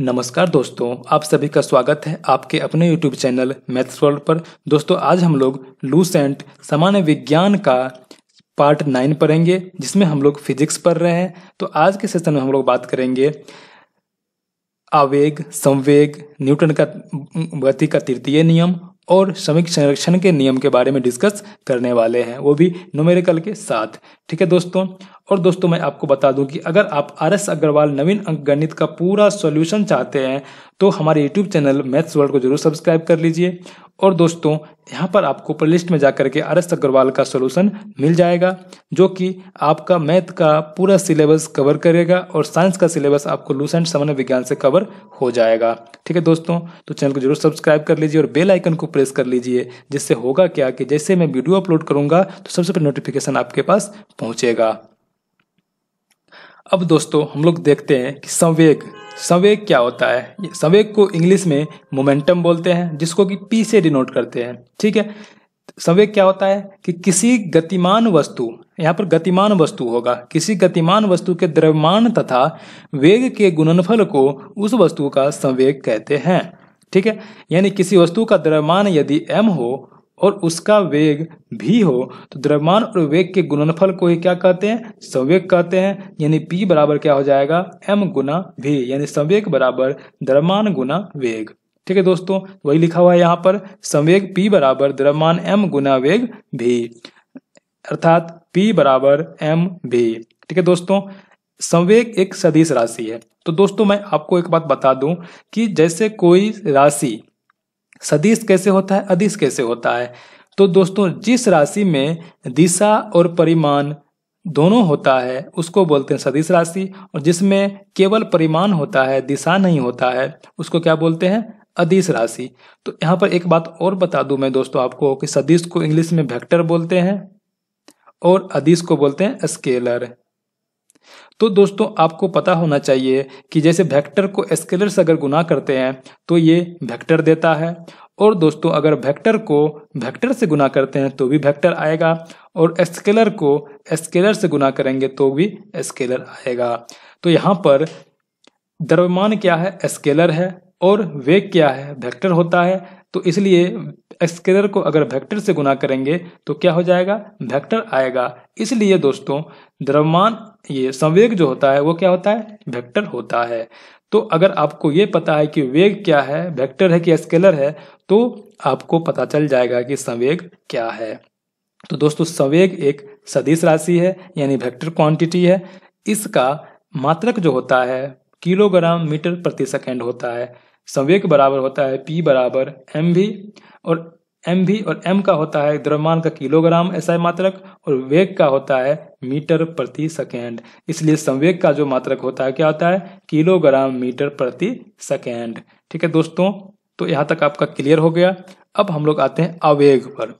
नमस्कार दोस्तों आप सभी का स्वागत है आपके अपने YouTube चैनल मैथ्स वर्ल्ड पर दोस्तों आज हम लोग लूसेंट सामान्य विज्ञान का पार्ट नाइन पढ़ेंगे जिसमें हम लोग फिजिक्स पढ़ रहे हैं तो आज के सेशन में हम लोग बात करेंगे आवेग संवेग न्यूटन का गति का तृतीय नियम और श्रमिक संरक्षण के नियम के बारे में डिस्कस करने वाले हैं वो भी नोमेरिकल के साथ ठीक है दोस्तों और दोस्तों मैं आपको बता दूं कि अगर आप आर एस अग्रवाल नवीन अंक गणित का पूरा सॉल्यूशन चाहते हैं तो हमारे यूट्यूब चैनल मैथ्स वर्ल्ड को जरूर सब्सक्राइब कर लीजिए और दोस्तों यहाँ पर आपको प्लेलिस्ट में जाकर के आर एस अग्रवाल का सोल्यूशन मिल जाएगा जो कि आपका मैथ का पूरा सिलेबस कवर करेगा और साइंस का सिलेबस आपको लूसेंट समन्वय विज्ञान से कवर हो जाएगा ठीक है दोस्तों तो चैनल को जरूर सब्सक्राइब कर लीजिए और बेल आइकन को प्रेस कर लीजिए जिससे होगा क्या कि जैसे मैं वीडियो अपलोड करूंगा तो सबसे पहले नोटिफिकेशन आपके पास पहुंचेगा अब दोस्तों हम लोग देखते हैं कि संवेग संवेग क्या होता है संवेग को इंग्लिश में मोमेंटम बोलते हैं जिसको कि पी से डिनोट करते हैं ठीक है संवेग क्या होता है कि किसी गतिमान वस्तु यहाँ पर गतिमान वस्तु होगा किसी गतिमान वस्तु के द्रव्यमान तथा वेग के गुणनफल को उस वस्तु का संवेग कहते हैं ठीक है यानी किसी वस्तु का द्रव्यमान यदि m हो और उसका वेग भी हो तो द्रव्यमान और वेग के गुणनफल को ही क्या कहते हैं संवेग कहते हैं यानी p बराबर क्या हो जाएगा m गुना v यानी संवेग बराबर द्रव्यमान गुना वेग ठीक है दोस्तों वही लिखा हुआ है यहाँ पर संवेग p बराबर द्रव्यमान m गुना वेग v अर्थात p बराबर एम v ठीक है दोस्तों संवेग एक सदिश राशि है तो दोस्तों मैं आपको एक बात बता दूं कि जैसे कोई राशि सदिश कैसे होता है अधिश कैसे होता है तो दोस्तों जिस राशि में दिशा और परिमाण दोनों होता है उसको बोलते हैं सदिश राशि और जिसमें केवल परिमाण होता है दिशा नहीं होता है उसको क्या बोलते हैं अदिश राशि तो यहाँ पर एक बात और बता दूं मैं दोस्तों आपको कि सदिश को इंग्लिश में वेक्टर बोलते हैं और अदिश को बोलते हैं स्केलर तो दोस्तों आपको पता होना चाहिए कि जैसे वेक्टर को से अगर गुना करते हैं तो ये वेक्टर देता है और दोस्तों अगर वेक्टर को वेक्टर से गुना करते हैं तो भी वेक्टर आएगा और स्केलर को स्केलर से गुना करेंगे तो भी स्केलर आएगा तो यहाँ पर द्रव्यमान क्या है स्केलर है और वेग क्या है वेक्टर होता है तो इसलिए स्केलर को अगर वेक्टर से गुना करेंगे तो क्या हो जाएगा वेक्टर आएगा इसलिए दोस्तों द्रव्यमान ये संवेग जो होता है वो क्या होता है वेक्टर होता है तो अगर आपको ये पता है कि वेग क्या है वेक्टर है कि स्केलर है तो आपको पता चल जाएगा कि संवेग क्या है तो दोस्तों संवेग एक सदिश राशि है यानी वेक्टर क्वांटिटी है इसका मात्रक जो होता है किलोग्राम मीटर प्रति सेकेंड होता है संवेग बराबर होता है पी बराबर एम भी और एम भी और एम का होता है द्रव्यमान का किलोग्राम ऐसा मात्रक और वेग का होता है मीटर प्रति सेकेंड इसलिए संवेग का जो मात्रक होता है क्या होता है किलोग्राम मीटर प्रति सेकेंड ठीक है दोस्तों तो यहाँ तक आपका क्लियर हो गया अब हम लोग आते हैं आवेग पर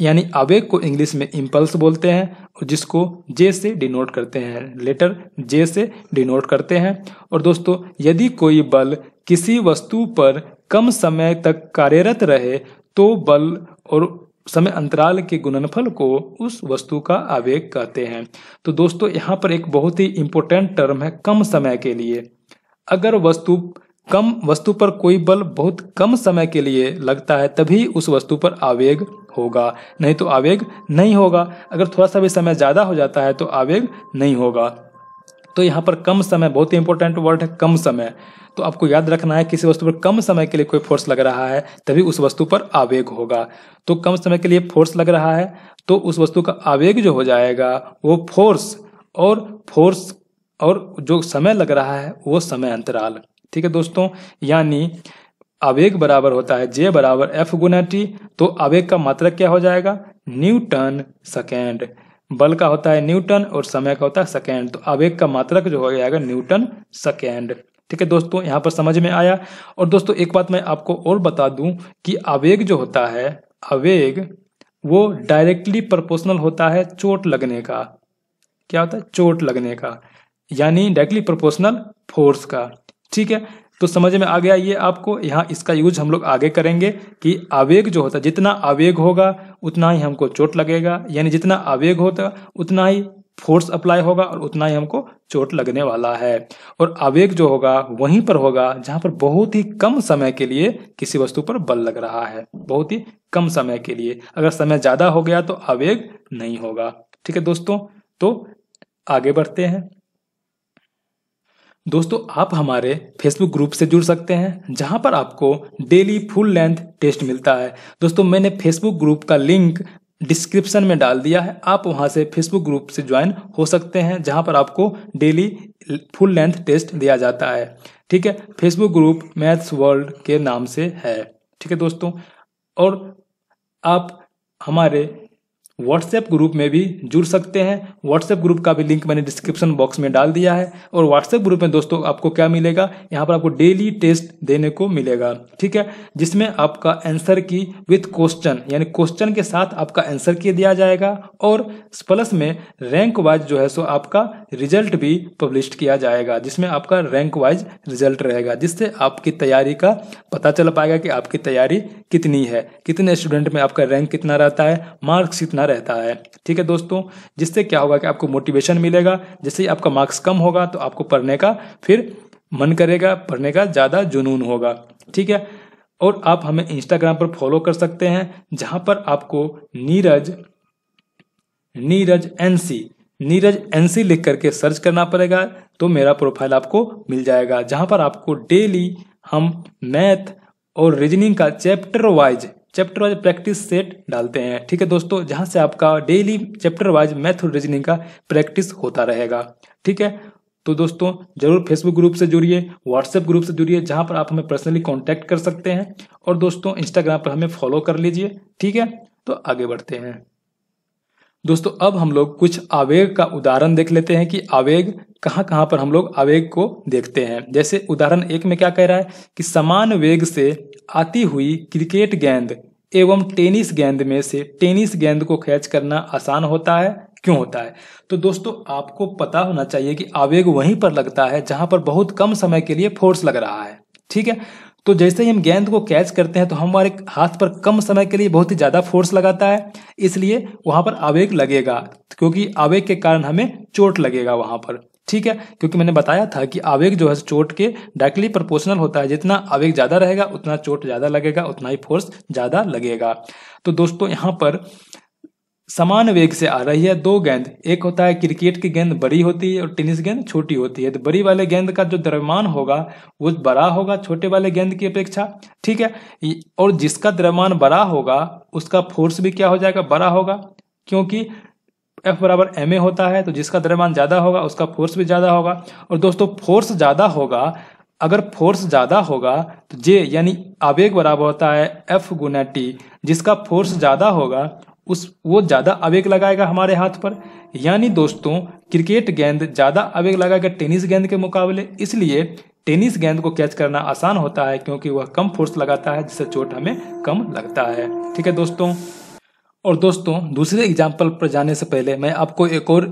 यानी आवेग को इंग्लिश में इम्पल्स बोलते हैं और जिसको जे से डिनोट करते हैं लेटर जे से डिनोट करते हैं और दोस्तों यदि कोई बल किसी वस्तु पर कम समय तक कार्यरत रहे तो बल और समय अंतराल के गुणनफल को उस वस्तु का आवेग कहते हैं तो दोस्तों यहाँ पर एक बहुत ही इम्पोर्टेंट टर्म है कम समय के लिए अगर वस्तु कम वस्तु पर कोई बल बहुत कम समय के लिए लगता है तभी उस वस्तु पर आवेग होगा नहीं तो आवेग नहीं होगा अगर थोड़ा सा भी समय ज़्यादा हो जाता है तो आवेग नहीं होगा तो यहाँ पर कम समय बहुत ही इंपॉर्टेंट वर्ड है कम समय तो आपको याद रखना है किसी वस्तु पर कम समय के लिए कोई फोर्स लग रहा है तभी उस वस्तु पर आवेग होगा तो कम समय के लिए फोर्स लग रहा है तो उस वस्तु का आवेग जो हो जाएगा वो फोर्स और फोर्स और जो समय लग रहा है वो समय अंतराल ठीक है दोस्तों यानी आवेग बराबर होता है जे बराबर एफ गुना टी तो आवेग का मात्रक मतलब क्या हो जाएगा न्यूटन सेकेंड बल का होता है न्यूटन और समय का होता है सेकेंड तो आवेग का मात्रक जो हो जाएगा न्यूटन सेकेंड ठीक है दोस्तों यहाँ पर समझ में आया और दोस्तों एक बात मैं आपको और बता दूं कि आवेग जो होता है आवेग वो डायरेक्टली प्रोपोर्शनल होता है चोट लगने का क्या होता है चोट लगने का यानी डायरेक्टली प्रोपोर्शनल फोर्स का ठीक है तो समझ में आ गया ये आपको यहाँ इसका यूज हम लोग आगे करेंगे कि आवेग जो होता है जितना आवेग होगा उतना ही हमको चोट लगेगा यानी जितना आवेग होता उतना ही फोर्स अप्लाई होगा और उतना ही हमको चोट लगने वाला है और आवेग जो होगा वहीं पर होगा जहां पर बहुत ही कम समय के लिए किसी वस्तु पर बल लग रहा है बहुत ही कम समय के लिए अगर समय ज्यादा हो गया तो आवेग नहीं होगा ठीक है दोस्तों तो आगे बढ़ते हैं दोस्तों आप हमारे फेसबुक ग्रुप से जुड़ सकते हैं जहां पर आपको डेली फुल लेंथ टेस्ट मिलता है दोस्तों मैंने फेसबुक ग्रुप का लिंक डिस्क्रिप्शन में डाल दिया है आप वहां से फेसबुक ग्रुप से ज्वाइन हो सकते हैं जहां पर आपको डेली फुल लेंथ टेस्ट दिया जाता है ठीक है फेसबुक ग्रुप मैथ्स वर्ल्ड के नाम से है ठीक है दोस्तों और आप हमारे व्हाट्सएप ग्रुप में भी जुड़ सकते हैं व्हाट्सएप ग्रुप का भी लिंक मैंने डिस्क्रिप्शन बॉक्स में डाल दिया है और व्हाट्सएप ग्रुप में दोस्तों आपको क्या मिलेगा यहाँ पर आपको डेली टेस्ट देने को मिलेगा ठीक है जिसमें आपका आंसर की विथ क्वेश्चन यानी क्वेश्चन के साथ आपका आंसर की दिया जाएगा और प्लस में रैंक वाइज जो है सो आपका रिजल्ट भी पब्लिश किया जाएगा जिसमें आपका रैंक वाइज रिजल्ट रहेगा जिससे आपकी तैयारी का पता चल पाएगा कि आपकी तैयारी कितनी है कितने स्टूडेंट में आपका रैंक कितना रहता है मार्क्स कितना बना रहता है ठीक है दोस्तों जिससे क्या होगा कि आपको मोटिवेशन मिलेगा जैसे आपका मार्क्स कम होगा तो आपको पढ़ने का फिर मन करेगा पढ़ने का ज़्यादा जुनून होगा ठीक है और आप हमें इंस्टाग्राम पर फॉलो कर सकते हैं जहां पर आपको नीरज नीरज एनसी नीरज एनसी लिख करके सर्च करना पड़ेगा तो मेरा प्रोफाइल आपको मिल जाएगा जहां पर आपको डेली हम मैथ और रीजनिंग का chapter wise chapter wise practice set डालते हैं ठीक है दोस्तों जहां से आपका daily chapter wise math reasoning का प्रैक्टिस होता रहेगा ठीक है तो दोस्तों जरूर फेसबुक ग्रुप से जुड़िए व्हाट्सएप ग्रुप से जुड़िए जहां पर आप हमें पर्सनली कॉन्टेक्ट कर सकते हैं और दोस्तों इंस्टाग्राम पर हमें फॉलो कर लीजिए ठीक है तो आगे बढ़ते हैं दोस्तों अब हम लोग कुछ आवेग का उदाहरण देख लेते हैं कि आवेग कहाँ कहाँ पर हम लोग आवेग को देखते हैं जैसे उदाहरण एक में क्या कह रहा है कि समान वेग से आती हुई क्रिकेट गेंद एवं टेनिस गेंद में से टेनिस गेंद को कैच करना आसान होता है क्यों होता है तो दोस्तों आपको पता होना चाहिए कि आवेग वहीं पर लगता है जहां पर बहुत कम समय के लिए फोर्स लग रहा है ठीक है तो जैसे ही हम गेंद को कैच करते हैं तो हमारे हाथ पर कम समय के लिए बहुत ही ज़्यादा फोर्स लगाता है इसलिए वहां पर आवेग लगेगा क्योंकि आवेग के कारण हमें चोट लगेगा वहां पर ठीक है क्योंकि मैंने बताया था कि आवेग जो है चोट के डायरेक्टली प्रोपोर्शनल होता है जितना आवेग ज्यादा रहेगा उतना चोट ज्यादा लगेगा उतना ही फोर्स ज्यादा लगेगा तो दोस्तों यहां पर समान वेग से आ रही है दो गेंद एक होता है क्रिकेट की गेंद बड़ी होती है और टेनिस गेंद छोटी होती है तो बड़ी वाले गेंद का जो द्रव्यमान होगा वो बड़ा होगा छोटे वाले गेंद की अपेक्षा ठीक है और जिसका द्रव्यमान बड़ा होगा उसका फोर्स भी क्या हो जाएगा बड़ा होगा क्योंकि एफ बराबर एम ए होता है तो जिसका द्रव्यमान ज़्यादा होगा उसका फोर्स भी ज़्यादा होगा और दोस्तों फोर्स ज़्यादा होगा अगर फोर्स ज़्यादा होगा तो जे यानी आवेग बराबर होता है एफ गुना टी जिसका फोर्स ज़्यादा होगा उस वो ज़्यादा आवेग लगाएगा हमारे हाथ पर यानी दोस्तों क्रिकेट गेंद ज़्यादा आवेग लगाएगा टेनिस गेंद के मुकाबले इसलिए टेनिस गेंद को कैच करना आसान होता है क्योंकि वह कम फोर्स लगाता है जिससे चोट हमें कम लगता है ठीक है दोस्तों और दोस्तों दूसरे एग्जाम्पल पर जाने से पहले मैं आपको एक और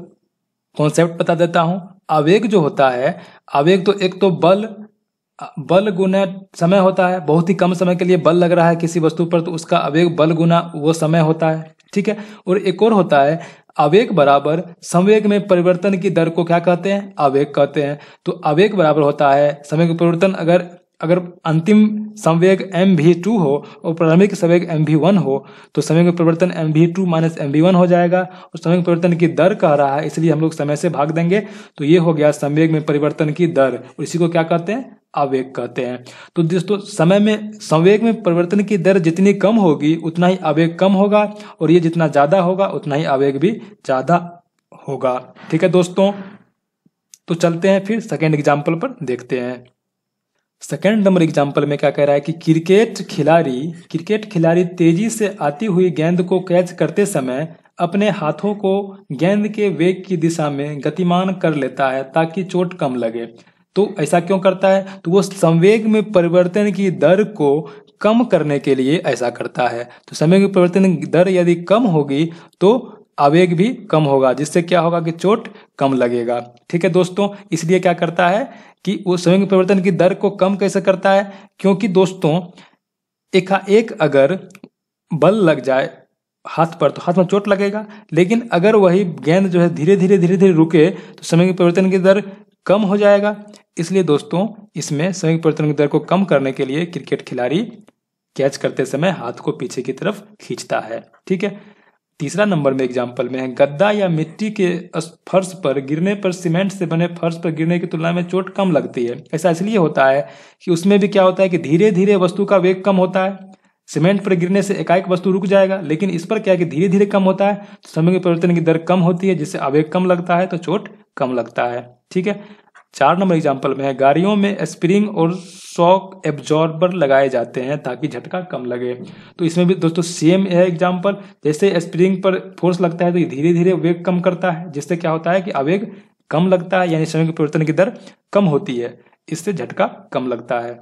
कॉन्सेप्ट बता देता हूँ आवेग जो होता है आवेग तो एक तो बल बल गुना समय होता है बहुत ही कम समय के लिए बल लग रहा है किसी वस्तु पर तो उसका आवेग बल गुना वो समय होता है ठीक है और एक और होता है आवेग बराबर संवेग में परिवर्तन की दर को क्या कहते हैं आवेग कहते हैं तो आवेग बराबर होता है समय के परिवर्तन अगर अगर अंतिम संवेग एम भी टू हो और प्रारंभिक संवेग एम भी वन हो तो समय में परिवर्तन एम भी टू माइनस एम भी वन हो जाएगा और समय में परिवर्तन की दर कह रहा है इसलिए हम लोग समय से भाग देंगे तो ये हो गया संवेग में परिवर्तन की दर और इसी को क्या कहते हैं आवेग कहते हैं तो दोस्तों समय में संवेग में परिवर्तन की दर जितनी कम होगी उतना ही आवेग कम होगा और ये जितना ज़्यादा होगा उतना ही आवेग भी ज़्यादा होगा ठीक है दोस्तों तो चलते हैं फिर सेकेंड एग्जाम्पल पर देखते हैं सेकेंड नंबर एग्जाम्पल में क्या कह रहा है कि क्रिकेट खिलाड़ी क्रिकेट खिलाड़ी तेजी से आती हुई गेंद को कैच करते समय अपने हाथों को गेंद के वेग की दिशा में गतिमान कर लेता है ताकि चोट कम लगे तो ऐसा क्यों करता है तो वो संवेग में परिवर्तन की दर को कम करने के लिए ऐसा करता है तो संवेग परिवर्तन दर यदि कम होगी तो आवेग भी कम होगा जिससे क्या होगा कि चोट कम लगेगा ठीक है दोस्तों इसलिए क्या करता है कि वो संयुक्त परिवर्तन की दर को कम कैसे करता है क्योंकि दोस्तों एकाएक अगर बल लग जाए हाथ पर तो हाथ में चोट लगेगा लेकिन अगर वही गेंद जो है धीरे धीरे धीरे धीरे रुके तो समय के परिवर्तन की दर कम हो जाएगा इसलिए दोस्तों इसमें समय के परिवर्तन की दर को कम करने के लिए क्रिकेट खिलाड़ी कैच करते समय हाथ को पीछे की तरफ खींचता है ठीक है तीसरा नंबर में एग्जाम्पल में है गद्दा या मिट्टी के फर्श पर गिरने पर सीमेंट से बने फर्श पर गिरने की तुलना में चोट कम लगती है ऐसा इसलिए होता है कि उसमें भी क्या होता है कि धीरे धीरे वस्तु का वेग कम होता है सीमेंट पर गिरने से एकाएक वस्तु रुक जाएगा लेकिन इस पर क्या है कि धीरे धीरे कम होता है तो समय के परिवर्तन की दर कम होती है जिससे आवेग कम लगता है तो चोट कम लगता है ठीक है चार नंबर एग्जाम्पल में है गाड़ियों में स्प्रिंग और शॉक एब्जॉर्बर लगाए जाते हैं ताकि झटका कम लगे तो इसमें भी दोस्तों सेम है एग्जाम्पल जैसे स्प्रिंग पर फोर्स लगता है तो धीरे धीरे वेग कम करता है जिससे क्या होता है कि आवेग कम लगता है यानी समय के परिवर्तन की दर कम होती है इससे झटका कम लगता है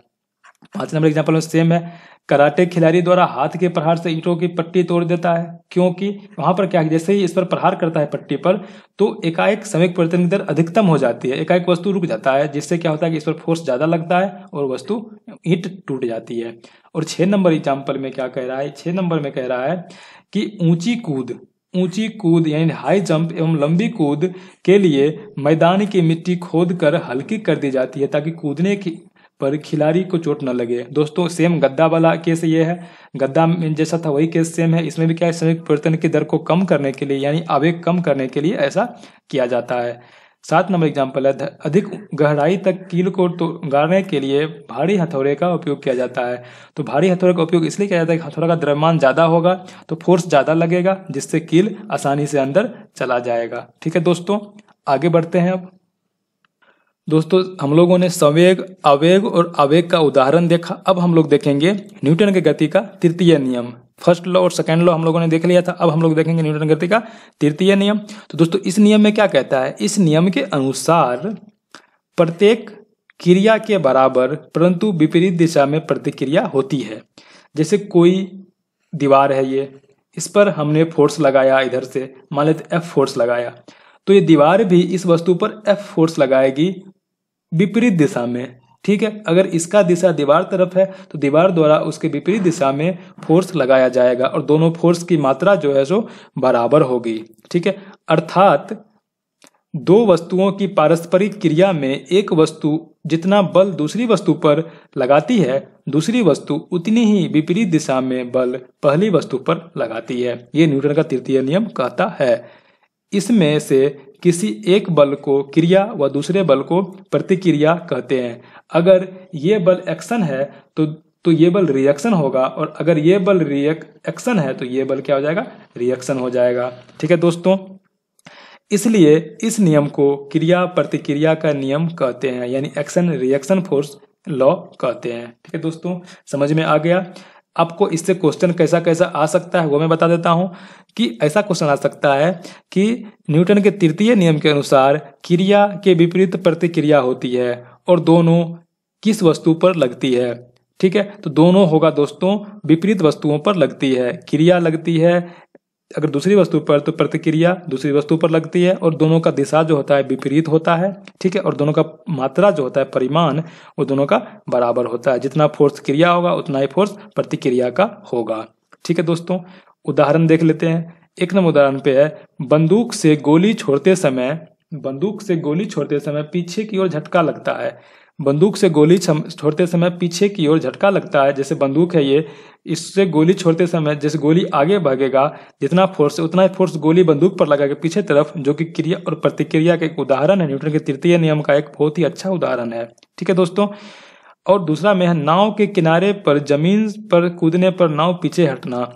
पांच नंबर एग्जाम्पल में सेम है कराटे खिलाड़ी द्वारा हाथ के प्रहार से ईंटों की पट्टी तोड़ देता है क्योंकि वहां पर क्या है जैसे ही इस पर प्रहार करता है पट्टी पर तो एकाएक समय परिवर्तन की दर अधिकतम हो जाती है एकाएक वस्तु रुक जाता है जिससे क्या होता है कि इस पर फोर्स ज्यादा लगता है और वस्तु ईंट टूट जाती है और छह नंबर एग्जाम्पल में क्या कह रहा है छह नंबर में कह रहा है कि ऊंची कूद ऊंची कूद यानी हाई जंप एवं लंबी कूद के लिए मैदान की मिट्टी खोद कर हल्की कर दी जाती है ताकि कूदने की पर खिलाड़ी को चोट न लगे दोस्तों सेम गद्दा वाला केस ये है गद्दा में जैसा था वही केस सेम है इसमें भी क्या है श्रमिक परिवर्तन की दर को कम करने के लिए यानी आवेग कम करने के लिए ऐसा किया जाता है सात नंबर एग्जाम्पल है अधिक गहराई तक कील को तो गाड़ने के लिए भारी हथौड़े का उपयोग किया जाता है तो भारी हथौड़े का उपयोग इसलिए किया जाता है कि हथौड़ा का द्रव्यमान ज़्यादा होगा तो फोर्स ज़्यादा लगेगा जिससे कील आसानी से अंदर चला जाएगा ठीक है दोस्तों आगे बढ़ते हैं अब दोस्तों हम लोगों ने संवेग आवेग और आवेग का उदाहरण देखा अब हम लोग देखेंगे न्यूटन के गति का तृतीय नियम फर्स्ट लॉ और सेकेंड लॉ हम लोगों ने देख लिया था अब हम लोग देखेंगे न्यूटन गति का तृतीय नियम तो दोस्तों इस नियम में क्या कहता है इस नियम के अनुसार प्रत्येक क्रिया के बराबर परंतु विपरीत दिशा में प्रतिक्रिया होती है जैसे कोई दीवार है ये इस पर हमने फोर्स लगाया इधर से मान लेते एफ फोर्स लगाया तो ये दीवार भी इस वस्तु पर एफ फोर्स लगाएगी विपरीत दिशा में ठीक है अगर इसका दिशा दीवार तरफ है तो दीवार द्वारा उसके विपरीत दिशा में फोर्स लगाया जाएगा और दोनों फोर्स की मात्रा जो है सो बराबर होगी ठीक है अर्थात दो वस्तुओं की पारस्परिक क्रिया में एक वस्तु जितना बल दूसरी वस्तु पर लगाती है दूसरी वस्तु उतनी ही विपरीत दिशा में बल पहली वस्तु पर लगाती है ये न्यूटन का तृतीय नियम कहता है इसमें से किसी एक बल को क्रिया व दूसरे बल को प्रतिक्रिया कहते हैं अगर ये बल एक्शन है तो तो ये बल रिएक्शन होगा और अगर ये बल रिएक्शन है तो ये बल क्या हो जाएगा रिएक्शन हो जाएगा ठीक है दोस्तों इसलिए इस नियम को क्रिया प्रतिक्रिया का नियम कहते हैं यानी एक्शन रिएक्शन फोर्स लॉ कहते हैं ठीक है दोस्तों समझ में आ गया आपको इससे क्वेश्चन कैसा कैसा आ सकता है वो मैं बता देता हूँ कि ऐसा क्वेश्चन आ सकता है कि न्यूटन के तृतीय नियम के अनुसार क्रिया के विपरीत प्रतिक्रिया होती है और दोनों किस वस्तु पर लगती है ठीक है तो दोनों होगा दोस्तों विपरीत वस्तुओं पर लगती है क्रिया लगती है अगर दूसरी वस्तु पर तो प्रतिक्रिया दूसरी वस्तु पर लगती है और दोनों का दिशा जो होता है विपरीत होता है ठीक है और दोनों का मात्रा जो होता है परिमाण वो दोनों का बराबर होता है जितना फोर्स क्रिया होगा उतना ही फोर्स प्रतिक्रिया का होगा ठीक है दोस्तों उदाहरण देख लेते हैं एक नंबर उदाहरण पे है बंदूक से गोली छोड़ते समय बंदूक से गोली छोड़ते समय पीछे की ओर झटका लगता है बंदूक से गोली छोड़ते समय पीछे की ओर झटका लगता है जैसे बंदूक है ये इससे गोली छोड़ते समय जैसे गोली आगे भागेगा जितना फोर्स उतना ही फोर्स गोली बंदूक पर के पीछे तरफ जो कि क्रिया और प्रतिक्रिया का एक उदाहरण है न्यूटन के तृतीय नियम का एक बहुत ही अच्छा उदाहरण है ठीक है दोस्तों और दूसरा में है नाव के किनारे पर जमीन पर कूदने पर नाव पीछे हटना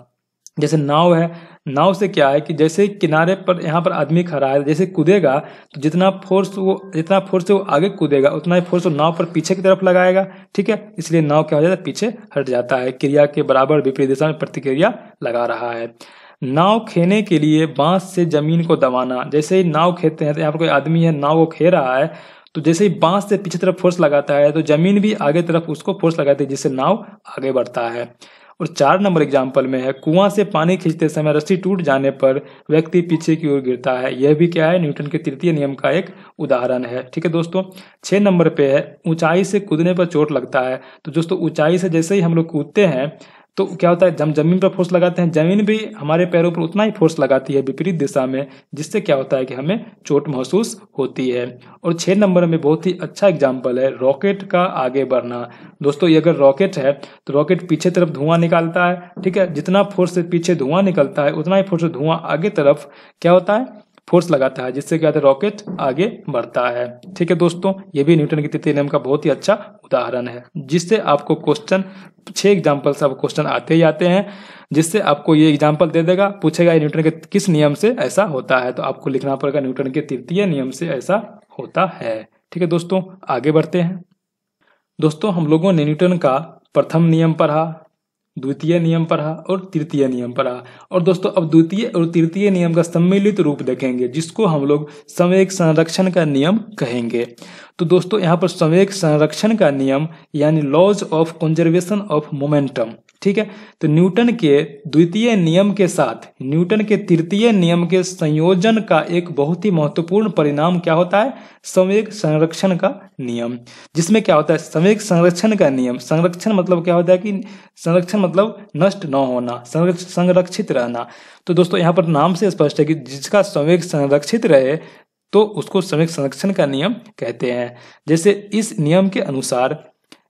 जैसे नाव है नाव से क्या है कि जैसे किनारे पर यहाँ पर आदमी खड़ा है जैसे कूदेगा तो जितना फोर्स वो जितना फोर्स वो आगे कूदेगा उतना ही फोर्स वो नाव पर पीछे की तरफ लगाएगा ठीक है इसलिए नाव क्या हो जाता है पीछे हट जाता है क्रिया के बराबर विपरीत दिशा में प्रतिक्रिया लगा रहा है नाव खेने के लिए बांस से जमीन को दबाना जैसे ही नाव खेते हैं तो यहाँ पर कोई आदमी है नाव को खे रहा है तो जैसे ही बांस से पीछे तरफ फोर्स लगाता है तो जमीन भी आगे तरफ उसको फोर्स लगाती है जिससे नाव आगे बढ़ता है और चार नंबर एग्जाम्पल में है कुआं से पानी खींचते समय रस्सी टूट जाने पर व्यक्ति पीछे की ओर गिरता है यह भी क्या है न्यूटन के तृतीय नियम का एक उदाहरण है ठीक है दोस्तों छः नंबर पे है ऊंचाई से कूदने पर चोट लगता है तो दोस्तों ऊंचाई से जैसे ही हम लोग कूदते हैं तो क्या होता है जब जमीन पर फोर्स लगाते हैं जमीन भी हमारे पैरों पर उतना ही फोर्स लगाती है विपरीत दिशा में जिससे क्या होता है कि हमें चोट महसूस होती है और छः नंबर में बहुत ही अच्छा एग्जाम्पल है रॉकेट का आगे बढ़ना दोस्तों ये अगर रॉकेट है तो रॉकेट पीछे तरफ धुआं निकालता है ठीक है जितना फोर्स से पीछे धुआं निकलता है उतना ही फोर्स से धुआं आगे तरफ क्या होता है फोर्स लगाता है जिससे क्या रॉकेट आगे बढ़ता है ठीक है दोस्तों ये भी न्यूटन के तृतीय नियम का बहुत ही अच्छा उदाहरण है जिससे आपको क्वेश्चन छह एग्जाम्पल से क्वेश्चन आते ही आते हैं जिससे आपको ये एग्जाम्पल दे देगा पूछेगा न्यूटन के किस नियम से ऐसा होता है तो आपको लिखना पड़ेगा न्यूटन के तृतीय नियम से ऐसा होता है ठीक है दोस्तों आगे बढ़ते हैं दोस्तों हम लोगों ने न्यूटन का प्रथम नियम पढ़ा द्वितीय नियम पढ़ा और तृतीय नियम पढ़ा और दोस्तों अब द्वितीय और तृतीय नियम का सम्मिलित रूप देखेंगे जिसको हम लोग संवेक संरक्षण का नियम कहेंगे तो दोस्तों यहाँ पर संवेक संरक्षण का नियम यानी laws of conservation of momentum ठीक है तो न्यूटन के द्वितीय नियम के साथ न्यूटन के तृतीय नियम के संयोजन का एक बहुत ही महत्वपूर्ण परिणाम क्या होता है संवेग संरक्षण का नियम जिसमें क्या होता है संवेग संरक्षण का नियम संरक्षण मतलब क्या होता है कि संरक्षण मतलब नष्ट न होना संरक्षित रहना तो दोस्तों यहाँ पर नाम से स्पष्ट है कि जिसका संवेग संरक्षित रहे तो उसको संवेग संरक्षण का नियम कहते हैं जैसे इस नियम के अनुसार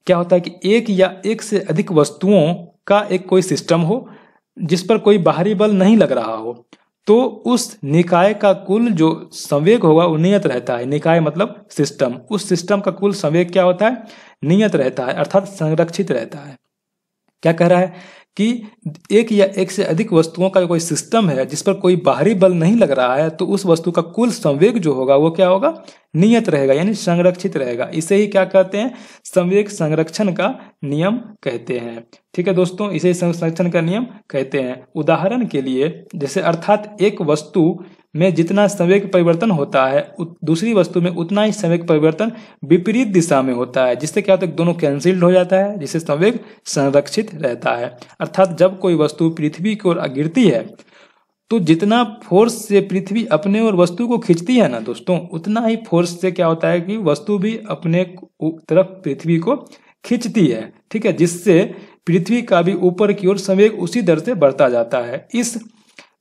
क्या होता है कि एक या एक से अधिक वस्तुओं का एक कोई सिस्टम हो जिस पर कोई बाहरी बल नहीं लग रहा हो तो उस निकाय का कुल जो संवेग होगा वो नियत रहता है निकाय मतलब सिस्टम उस सिस्टम का कुल संवेग क्या होता है नियत रहता है अर्थात संरक्षित रहता है क्या कह रहा है कि एक या एक से अधिक वस्तुओं का कोई सिस्टम है जिस पर कोई बाहरी बल नहीं लग रहा है तो उस वस्तु का कुल संवेग जो होगा वो क्या होगा नियत रहेगा यानी संरक्षित रहेगा इसे ही क्या कहते हैं संवेग संरक्षण का नियम कहते हैं ठीक है दोस्तों इसे संरक्षण का नियम कहते हैं उदाहरण के लिए जैसे अर्थात एक वस्तु में जितना संवेग परिवर्तन होता है दूसरी वस्तु में उतना ही संवेग परिवर्तन विपरीत दिशा में होता है जिससे क्या होता है दोनों कैंसिल्ड हो जाता है जिससे संवेग संरक्षित रहता है अर्थात जब कोई वस्तु पृथ्वी की ओर गिरती है तो जितना फोर्स से पृथ्वी अपने और वस्तु को खींचती है ना दोस्तों उतना ही फोर्स से क्या होता है कि वस्तु भी अपने तरफ पृथ्वी को खींचती है ठीक है जिससे पृथ्वी का भी ऊपर की ओर संवेग उसी दर से बढ़ता जाता है इस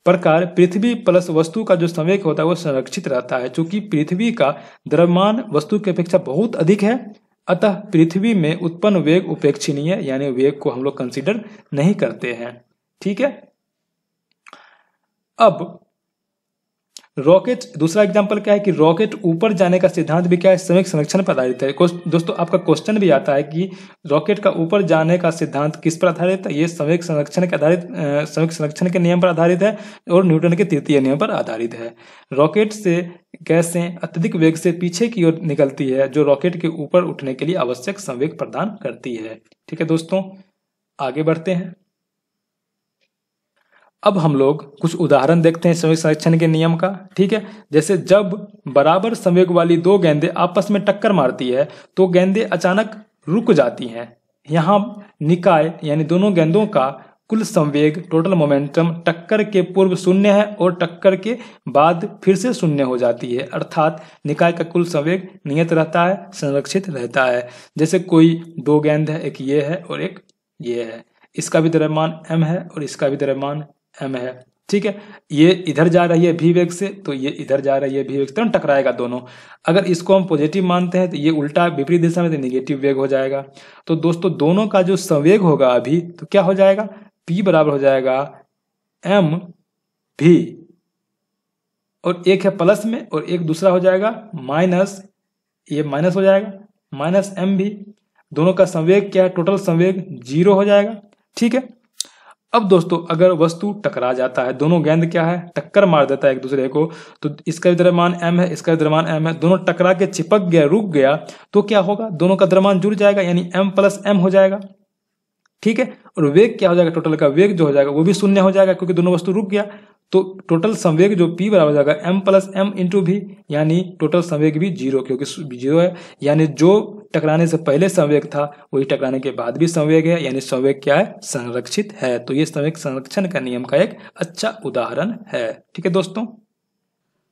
प्रकार पृथ्वी प्लस वस्तु का जो संवेक होता है वो संरक्षित रहता है चूंकि पृथ्वी का द्रव्यमान वस्तु की अपेक्षा बहुत अधिक है अतः पृथ्वी में उत्पन्न वेग उपेक्षणीय यानी वेग को हम लोग कंसिडर नहीं करते हैं ठीक है अब रॉकेट दूसरा एग्जाम्पल क्या है कि रॉकेट ऊपर जाने का सिद्धांत भी क्या है समय संरक्षण पर आधारित है दोस्तों आपका क्वेश्चन भी आता है कि रॉकेट का ऊपर जाने का सिद्धांत किस पर आधारित है ये समय संरक्षण के आधारित समय संरक्षण के नियम पर आधारित है और न्यूटन के तृतीय नियम पर आधारित है रॉकेट से गैसें अत्यधिक वेग से पीछे की ओर निकलती है जो रॉकेट के ऊपर उठने के लिए आवश्यक संवेग प्रदान करती है ठीक है दोस्तों आगे बढ़ते हैं अब हम लोग कुछ उदाहरण देखते हैं संवेग संरक्षण के नियम का ठीक है जैसे जब बराबर संवेग वाली दो गेंदे आपस में टक्कर मारती है तो गेंदे अचानक रुक जाती हैं यहाँ निकाय यानी दोनों गेंदों का कुल संवेग टोटल मोमेंटम टक्कर के पूर्व शून्य है और टक्कर के बाद फिर से शून्य हो जाती है अर्थात निकाय का कुल संवेग नियत रहता है संरक्षित रहता है जैसे कोई दो गेंद है एक ये है और एक ये है इसका भी द्रव्यमान m है और इसका भी द्रव्यमान एम है ठीक है ये इधर जा रही है भी वेग से तो ये इधर जा रही है भी वेग से तो टकराएगा दोनों अगर इसको हम पॉजिटिव मानते हैं तो ये उल्टा विपरीत दिशा में तो निगेटिव वेग हो जाएगा तो दोस्तों दोनों का जो संवेग होगा अभी तो क्या हो जाएगा पी बराबर हो जाएगा एम भी और एक है प्लस में और एक दूसरा हो जाएगा माइनस ये माइनस हो जाएगा माइनस एम भी दोनों का संवेग क्या है टोटल संवेग जीरो हो जाएगा ठीक है अब दोस्तों अगर वस्तु टकरा जाता है दोनों गेंद क्या है टक्कर मार देता है एक दूसरे को तो इसका द्रव्यमान एम है इसका द्रव्यमान एम है दोनों टकरा के चिपक गया रुक गया तो क्या होगा दोनों का द्रव्यमान जुड़ जाएगा यानी एम प्लस एम हो जाएगा ठीक है और वेग क्या हो जाएगा टोटल का वेग जो हो जाएगा वो भी शून्य हो जाएगा क्योंकि दोनों वस्तु रुक गया तो टोटल संवेग जो पी बराबर जाएगा एम प्लस एम इंटू भी यानी टोटल संवेग भी जीरो क्योंकि जीरो है यानी जो टकराने से पहले संवेग था वही टकराने के बाद भी संवेग है यानी संवेग क्या है संरक्षित है तो ये संवेग संरक्षण का नियम का एक अच्छा उदाहरण है ठीक है दोस्तों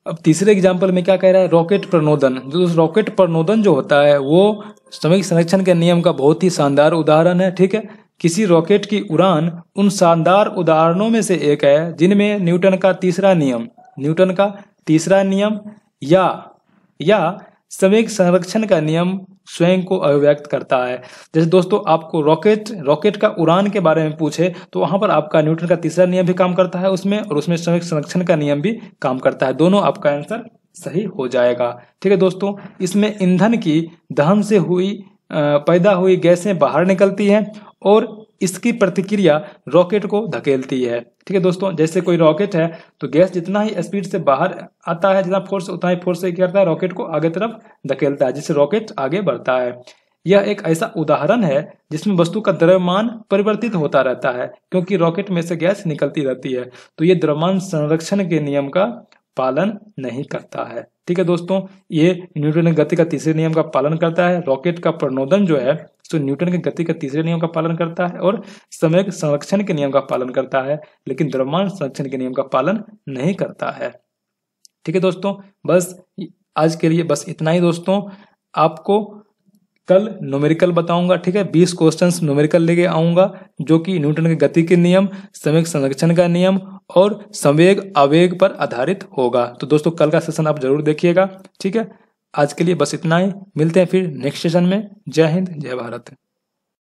अब तीसरे एग्जाम्पल में क्या कह रहा है रॉकेट प्रणोदन जो रॉकेट प्रणोदन जो होता है वो संवेग संरक्षण के नियम का बहुत ही शानदार उदाहरण है ठीक है किसी रॉकेट की उड़ान उन शानदार उदाहरणों में से एक है जिनमें न्यूटन का तीसरा नियम न्यूटन का तीसरा नियम या या समय संरक्षण का नियम स्वयं को अभिव्यक्त करता है जैसे दोस्तों आपको रॉकेट रॉकेट का उड़ान के बारे में पूछे तो वहां पर आपका न्यूटन का तीसरा नियम भी काम करता है उसमें और उसमें श्रमिक संरक्षण का नियम भी काम करता है दोनों आपका आंसर सही हो जाएगा ठीक है दोस्तों इसमें ईंधन की दहन से हुई पैदा हुई गैसें बाहर निकलती हैं और इसकी प्रतिक्रिया रॉकेट को धकेलती है ठीक है दोस्तों जैसे कोई रॉकेट है तो गैस जितना ही स्पीड से बाहर आता है जितना फोर्स उतना ही फोर्स से क्या करता है रॉकेट को आगे तरफ धकेलता है जिससे रॉकेट आगे बढ़ता है यह एक ऐसा उदाहरण है जिसमें वस्तु का द्रव्यमान परिवर्तित होता रहता है क्योंकि रॉकेट में से गैस निकलती रहती है तो ये द्रव्यमान संरक्षण के नियम का पालन नहीं करता है ठीक है दोस्तों ये न्यूटन गति का तीसरे नियम का पालन करता है रॉकेट का प्रणोदन जो है तो न्यूटन के गति का तीसरे नियम का पालन करता है और समय के संरक्षण के नियम का पालन करता है लेकिन द्रव्यमान संरक्षण के नियम का पालन नहीं करता है ठीक है दोस्तों बस आज के लिए बस इतना ही दोस्तों आपको कल न्यूमेरिकल बताऊंगा ठीक है बीस क्वेश्चंस न्यूमेरिकल लेके आऊंगा जो कि न्यूटन के गति के नियम समय संरक्षण का नियम और संवेग आवेग पर आधारित होगा तो दोस्तों कल का सेशन आप जरूर देखिएगा ठीक है आज के लिए बस इतना ही मिलते हैं फिर नेक्स्ट सेशन में जय हिंद जय भारत